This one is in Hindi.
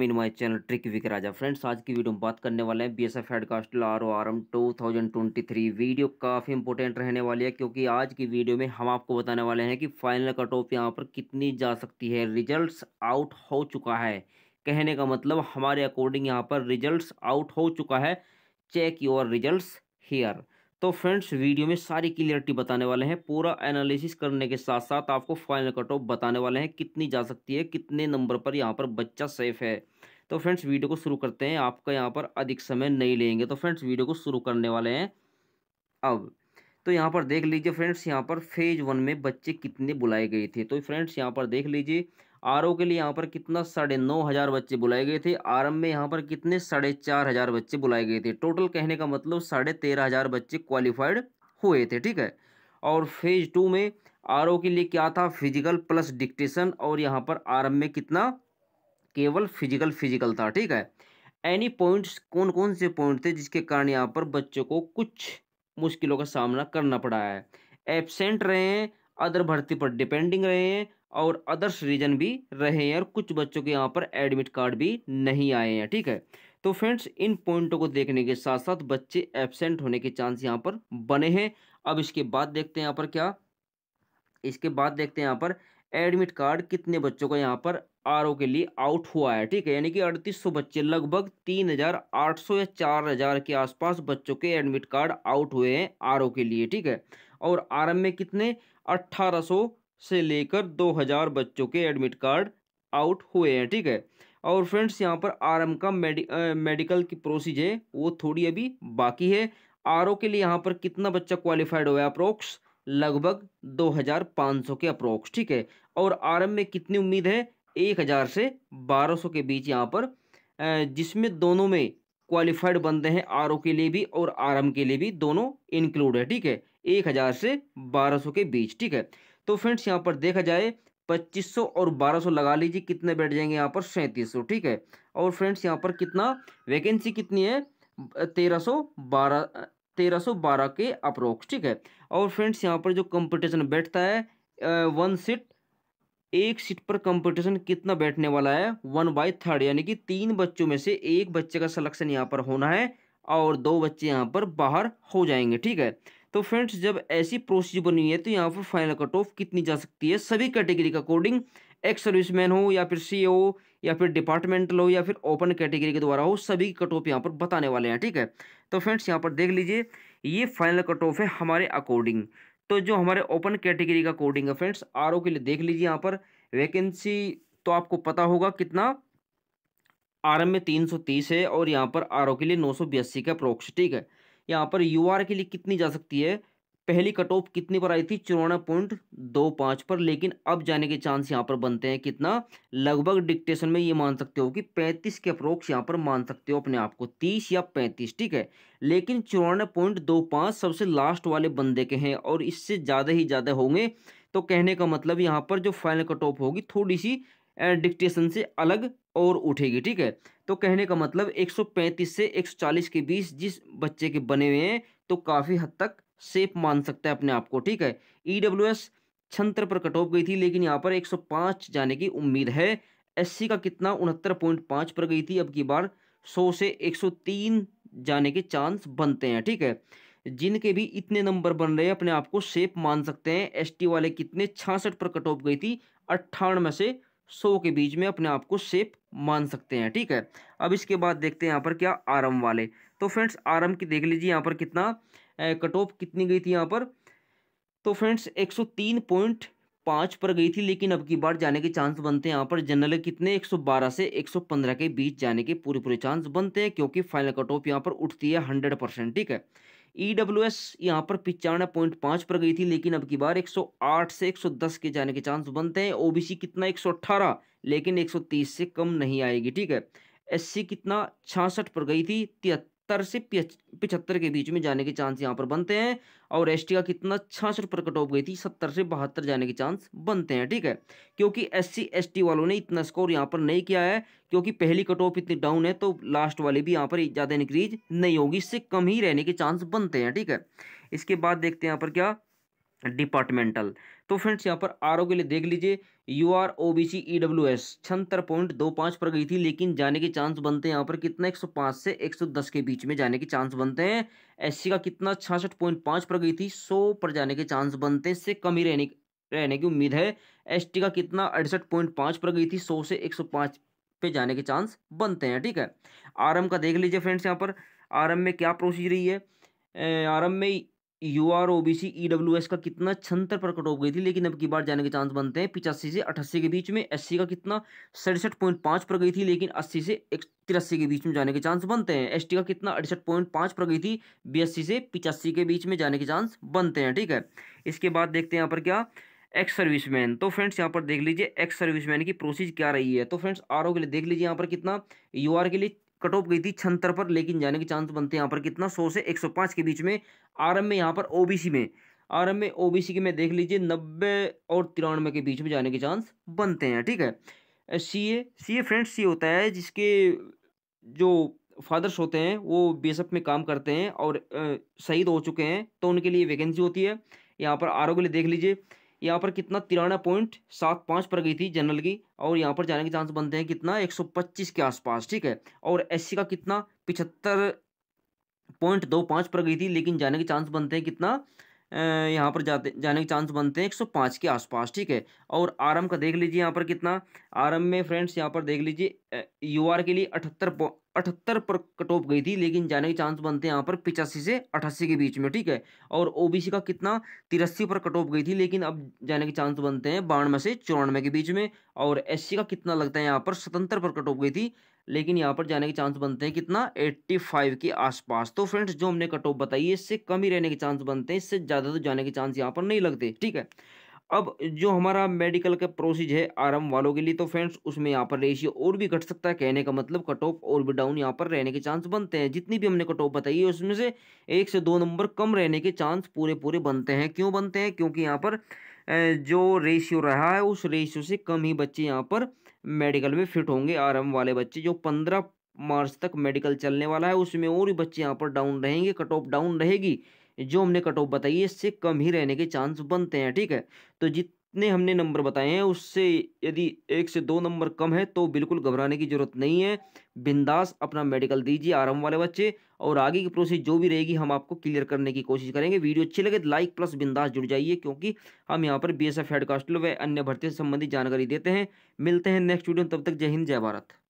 मीन माई चैनल ट्रिक विक राजा फ्रेंड्स आज की वीडियो में बात करने वाले हैं B S F head constable R O R M two thousand twenty three video काफ़ी इंपॉर्टेंट रहने वाली है क्योंकि आज की वीडियो में हम आपको बताने वाले हैं कि फाइनल कट ऑफ यहाँ पर कितनी जा सकती है रिजल्ट आउट हो चुका है कहने का मतलब हमारे अकॉर्डिंग यहाँ पर रिजल्ट आउट हो चुका है चेक योर रिजल्ट हेयर तो फ्रेंड्स वीडियो में सारी क्लियरिटी बताने वाले हैं पूरा एनालिसिस करने के साथ साथ आपको फाइनल कट ऑफ बताने वाले हैं कितनी जा सकती है कितने नंबर पर यहाँ पर बच्चा सेफ है तो फ्रेंड्स वीडियो को शुरू करते हैं आपका यहाँ पर अधिक समय नहीं लेंगे तो फ्रेंड्स वीडियो को शुरू करने वाले हैं अब तो यहाँ पर देख लीजिए फ्रेंड्स यहाँ पर फेज वन में बच्चे कितने बुलाए गए थे तो फ्रेंड्स यहाँ पर देख लीजिए आर के लिए यहाँ पर कितना साढ़े नौ हज़ार बच्चे बुलाए गए थे आरम्भ में यहाँ पर कितने साढ़े चार हज़ार बच्चे बुलाए गए थे टोटल कहने का मतलब साढ़े तेरह हज़ार बच्चे क्वालिफाइड हुए थे ठीक है और फेज़ टू में आर के लिए क्या था फिजिकल प्लस डिक्टेशन और यहाँ पर आरम्भ में कितना केवल फिजिकल फिजिकल था ठीक है एनी पॉइंट्स कौन कौन से पॉइंट थे जिसके कारण यहाँ पर बच्चों को कुछ मुश्किलों का सामना करना पड़ा है एबसेंट रहे हैं अदर भर्ती पर डिपेंडिंग रहे हैं और अदर्स रीजन भी रहे हैं और कुछ बच्चों के यहाँ पर एडमिट कार्ड भी नहीं आए हैं ठीक है तो फ्रेंड्स इन पॉइंटों को देखने के साथ साथ बच्चे एबसेंट होने के चांस यहाँ पर बने हैं अब इसके बाद देखते हैं यहाँ पर क्या इसके बाद देखते हैं यहाँ पर एडमिट कार्ड कितने बच्चों का यहाँ पर आर के लिए आउट हुआ है ठीक है यानी कि अड़तीस सौ बच्चे लगभग तीन हज़ार आठ सौ या चार हज़ार के आसपास बच्चों के एडमिट कार्ड आउट हुए हैं आर के लिए ठीक है और आर में कितने अट्ठारह सौ से लेकर 2000 बच्चों के एडमिट कार्ड आउट हुए हैं ठीक है और फ्रेंड्स यहाँ पर आर का मेडि, आ, मेडिकल की प्रोसीज है वो थोड़ी अभी बाकी है आर के लिए यहाँ पर कितना बच्चा क्वालिफाइड हुआ है अप्रोक्स लगभग 2500 के अप्रोक्स ठीक है और आर में कितनी उम्मीद है 1000 से 1200 के बीच यहाँ पर जिसमें दोनों में क्वालिफाइड बनते हैं आर के लिए भी और आर के लिए भी दोनों इंक्लूड है ठीक है 1000 से 1200 के बीच ठीक है तो फ्रेंड्स यहाँ पर देखा जाए 2500 और 1200 लगा लीजिए कितने बैठ जाएंगे यहाँ पर सैंतीस ठीक है और फ्रेंड्स यहाँ पर कितना वैकेंसी कितनी है तेरह सौ बारह तेरह सौ बारह के अप्रोक्स ठीक है और फ्रेंड्स यहाँ पर जो कंपटीशन बैठता है वन सीट एक सीट पर कंपटीशन कितना बैठने वाला है वन बाई थर्ड यानी कि तीन बच्चों में से एक बच्चे का सलेक्शन यहाँ पर होना है और दो बच्चे यहाँ पर बाहर हो जाएंगे ठीक है तो फ्रेंड्स जब ऐसी प्रोसीजर बनी हुई है तो यहाँ पर फाइनल कट ऑफ कितनी जा सकती है सभी कैटेगरी का अकॉर्डिंग एक्स सर्विसमैन हो या फिर सी e हो या फिर डिपार्टमेंटल हो या फिर ओपन कैटेगरी के द्वारा हो सभी कट ऑफ यहाँ पर बताने वाले हैं ठीक है तो फ्रेंड्स यहाँ पर देख लीजिए ये फाइनल कट ऑफ है हमारे अकॉर्डिंग तो जो हमारे ओपन कैटेगरी का अकॉर्डिंग है फ्रेंड्स आर के लिए देख लीजिए यहाँ पर वैकेंसी तो आपको पता होगा कितना आर में तीन सौ तीस है और यहाँ पर आर के लिए नौ सौ का अप्रोक्स ठीक है यहाँ पर यू के लिए कितनी जा सकती है पहली कट ऑफ कितनी पर आई थी चौराना पॉइंट दो पाँच पर लेकिन अब जाने के चांस यहाँ पर बनते हैं कितना लगभग डिक्टेशन में ये मान सकते हो कि पैंतीस के अप्रोक्स यहाँ पर मान सकते हो अपने आप को तीस या पैंतीस ठीक है लेकिन चौरानवे पॉइंट दो पाँच सबसे लास्ट वाले बंदे के हैं और इससे ज़्यादा ही ज़्यादा होंगे तो कहने का मतलब यहाँ पर जो फाइनल कट ऑफ होगी थोड़ी सी डिक्टेशन से अलग और उठेगी ठीक है तो कहने का मतलब 135 से 140 के बीच जिस बच्चे के बने हुए हैं तो काफ़ी हद तक सेफ मान सकता है अपने आप को ठीक है ई डब्ल्यू एस छंतर पर कट ऑफ गई थी लेकिन यहाँ पर 105 जाने की उम्मीद है एस का कितना उनहत्तर पॉइंट पाँच पर गई थी अब की बार 100 से 103 जाने के चांस बनते हैं ठीक है जिनके भी इतने नंबर बन रहे हैं अपने आप को सेफ मान सकते हैं एसटी वाले कितने छियासठ पर कट ऑफ गई थी अट्ठानवे से सौ के बीच में अपने आप को सेफ मान सकते हैं ठीक है अब इसके बाद देखते हैं यहाँ पर क्या आरम वाले तो फ्रेंड्स आरम की देख लीजिए यहाँ पर कितना कट ऑफ कितनी गई थी यहाँ पर तो फ्रेंड्स एक सौ तीन पॉइंट पाँच पर गई थी लेकिन अब की बार जाने के चांस बनते हैं यहाँ पर जनरल कितने 112 से 115 के बीच जाने के पूरे पूरे चांस बनते हैं क्योंकि फाइनल कट ऑफ यहाँ पर उठती है 100 परसेंट ठीक है ई डब्ल्यू एस यहाँ पर पिचानवे पॉइंट पाँच पर गई थी लेकिन अब की बार 108 से 110 के जाने के चांस बनते हैं ओबीसी कितना 118 लेकिन 130 से कम नहीं आएगी ठीक है एससी कितना छियासठ पर गई थी तिहत्तर सत्तर से पिछहत्तर के बीच में जाने के चांस यहाँ पर बनते हैं और एस का कितना छियासठ पर कट ऑफ गई थी सत्तर से बहत्तर जाने के चांस बनते हैं ठीक है क्योंकि एस सी वालों ने इतना स्कोर यहाँ पर नहीं किया है क्योंकि पहली कट ऑफ इतनी डाउन है तो लास्ट वाले भी यहाँ पर ज़्यादा इंक्रीज नहीं होगी इससे कम ही रहने के चांस बनते हैं ठीक है इसके बाद देखते हैं यहाँ पर क्या डिपार्टमेंटल तो फ्रेंड्स यहाँ पर आर के लिए देख लीजिए U R O B C E W S छहत्तर पॉइंट दो पाँच पर गई थी लेकिन जाने के चांस बनते हैं यहाँ पर कितना एक सौ पाँच से एक सौ दस के बीच में जाने के चांस बनते हैं एससी का कितना छियासठ पॉइंट पाँच पर गई थी सौ पर जाने के चांस बनते हैं इससे कम ही रहने रहने की उम्मीद है एस का कितना अड़सठ पॉइंट पाँच पर गई थी सौ से एक पे जाने के चांस बनते हैं ठीक है आर का देख लीजिए फ्रेंड्स यहाँ पर आर में क्या प्रोसीज रही है आरम में U R O B C E W S का कितना छहत्तर प्रकट हो गई थी लेकिन अब की बार जाने के चांस बनते हैं पिचासी से अट्ठासी के बीच में एस सी का कितना सड़सठ पॉइंट पाँच पर गई थी लेकिन अस्सी से तिरासी के बीच में जाने के चांस बनते हैं एस टी का कितना अड़सठ पॉइंट पाँच पर गई थी बी एस सी से पिचासी के बीच में जाने के चांस बनते हैं ठीक है इसके बाद देखते हैं यहाँ पर क्या एक्स सर्विसमैन तो फ्रेंड्स यहाँ पर देख लीजिए एक्स सर्विसमैन की प्रोसेस क्या रही है तो फ्रेंड्स आर ओ के लिए देख लीजिए यहाँ पर कितना यू आर के लिए कट ऑफ गई थी छंतर पर लेकिन जाने के चांस बनते हैं यहाँ पर कितना सौ से एक सौ पाँच के बीच में आरम में यहाँ पर ओबीसी में आरम में ओबीसी के में देख लीजिए नब्बे और तिरानवे के बीच में जाने के चांस बनते हैं ठीक है सी ए सी ए फ्रेंड्स सी होता है जिसके जो फादर्स होते हैं वो एफ में काम करते हैं और शहीद हो चुके हैं तो उनके लिए वैकेंसी होती है यहाँ पर आर ओ के लिए देख लीजिए यहाँ पर कितना तिरानवे पॉइंट सात पाँच पर गई थी जनरल की और यहाँ पर जाने के चांस बनते हैं कितना एक सौ पच्चीस के आसपास ठीक है और एससी का कितना पिछहत्तर पॉइंट दो पाँच पर गई थी लेकिन जाने के चांस बनते हैं कितना यहाँ पर जाते जाने के चांस बनते हैं एक सौ पाँच के आसपास ठीक है और आरम का देख लीजिए यहाँ पर कितना आरम में फ्रेंड्स यहाँ पर देख लीजिए आर के लिए अठहत्तर अठहत्तर पर कटोप गई थी लेकिन जाने के चांस बनते हैं यहाँ पर पिचासी से अठासी के बीच में ठीक है और ओबीसी का कितना तिरासी पर कटोप गई थी लेकिन अब जाने के चांस बनते हैं बानवे से चौरानवे के बीच में और एससी का कितना लगता है यहाँ पर सतहत्तर पर कटोप गई थी लेकिन यहाँ पर जाने के चांस बनते हैं कितना 85 के आसपास तो फ्रेंड्स जो हमने कट ऑफ बताई है इससे कम ही रहने के चांस बनते हैं इससे ज़्यादा तो जाने के चांस यहाँ पर नहीं लगते ठीक है अब जो हमारा मेडिकल का प्रोसीज है आरम वालों के लिए तो फ्रेंड्स उसमें यहाँ पर रेशियो और भी घट सकता है कहने का मतलब कट ऑफ और भी डाउन यहाँ पर रहने के चांस बनते हैं जितनी भी हमने कट ऑफ बताई है उसमें से एक से दो नंबर कम रहने के चांस पूरे पूरे बनते हैं क्यों बनते हैं क्योंकि यहाँ पर जो रेशियो रहा है उस रेशियो से कम ही बच्चे यहाँ पर मेडिकल में फिट होंगे आर वाले बच्चे जो पंद्रह मार्च तक मेडिकल चलने वाला है उसमें और भी बच्चे यहाँ पर डाउन रहेंगे कट ऑफ डाउन रहेगी जो हमने कट ऑफ बताई है इससे कम ही रहने के चांस बनते हैं ठीक है तो जितने हमने नंबर बताए हैं उससे यदि एक से दो नंबर कम है तो बिल्कुल घबराने की जरूरत नहीं है बिंदास अपना मेडिकल दीजिए आराम वाले बच्चे और आगे की प्रोसेस जो भी रहेगी हम आपको क्लियर करने की कोशिश करेंगे वीडियो अच्छी लगे तो लाइक प्लस बिंदास जुड़ जाइए क्योंकि हम यहाँ पर बी एस एफ हेड व अन्य भर्ती से संबंधित जानकारी देते हैं मिलते हैं नेक्स्ट वीडियो तब तक जय हिंद जय भारत